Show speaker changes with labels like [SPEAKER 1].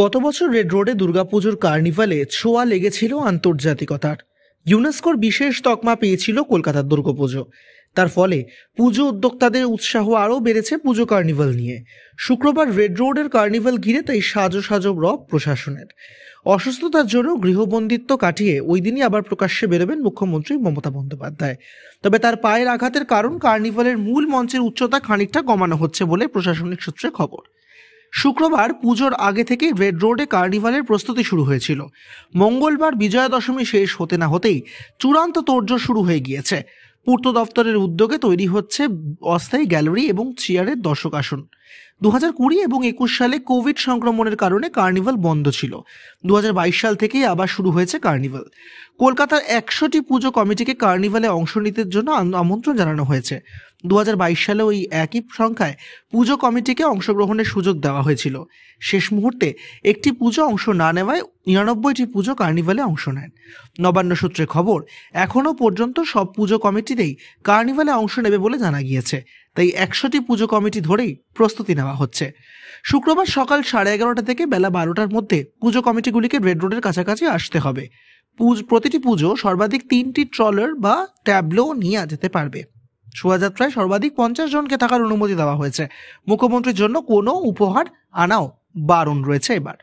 [SPEAKER 1] গত বছর রেড রোডে দুর্গাপুজোর কার্নিভালে ছোঁয়া লেগেছিল আন্তর্জাতিকতার ইউনেস্কোর বিশেষ তকমা পেয়েছিল কলকাতার দুর্গাপুজো তার ফলে পুজো উদ্যোক্তাদের উৎসাহ আরও বেড়েছে পুজো কার্নিভাল নিয়ে শুক্রবার রেড রোডের কার্নিভাল ঘিরে তাই সাজো সাজো রব প্রশাসনের অসুস্থতার জন্য গৃহবন্দিত্ব কাটিয়ে ওই দিনই আবার প্রকাশ্যে বেরোবেন মুখ্যমন্ত্রী মমতা বন্দ্যোপাধ্যায় তবে তার পায়ের আঘাতের কারণ কার্নিভালের মূল মঞ্চের উচ্চতা খানিকটা কমানো হচ্ছে বলে প্রশাসনিক সূত্রে খবর শুক্রবার পুজোর আগে থেকে রেড রোডে কার্নিভালের প্রস্তুতি শুরু হয়েছিল মঙ্গলবার বিজয়া দশমী শেষ হতে না হতেই চূড়ান্ত তোর্য শুরু হয়ে গিয়েছে পূর্ত দপ্তরের উদ্যোগে তৈরি হচ্ছে অস্থায়ী গ্যালারি এবং চেয়ারের দর্শক আসন দু হাজার কুড়ি এবং একুশ সালে কোভিড সংক্রমণের কারণে কার্নিভাল বন্ধ ছিল দু সাল থেকেই আবার শুরু হয়েছে কার্নিভাল কলকাতার একশোটি পুজো কমিটিকে কার্নিভালে অংশ নিতে জন্য আমন্ত্রণ জানানো হয়েছে দু সালে ওই একই সংখ্যায় পুজো কমিটিকে অংশগ্রহণের সুযোগ দেওয়া হয়েছিল শেষ মুহূর্তে একটি পুজো অংশ না নেওয়ায় নিরানব্বইটি পুজো কার্নিভালে অংশ নেন নবান্ন সূত্রে খবর এখনও পর্যন্ত সব পুজো কমিটিতেই কার্নিভালে অংশ নেবে বলে জানা গিয়েছে তাই একশোটি পুজো কমিটি ধরেই প্রস্তুতি নেওয়া হচ্ছে শুক্রবার সকাল সাড়ে এগারোটা থেকে বেলা বারোটার মধ্যে পুজো কমিটিগুলিকে রেড রোডের কাছাকাছি আসতে হবে প্রতিটি পুজো সর্বাধিক তিনটি ট্রলার বা ট্যাবলো নিয়ে যেতে পারবে শোভাযাত্রায় সর্বাধিক পঞ্চাশ জনকে থাকার অনুমতি দেওয়া হয়েছে মুখ্যমন্ত্রীর জন্য কোনো উপহার আনাও বারণ রয়েছে এবার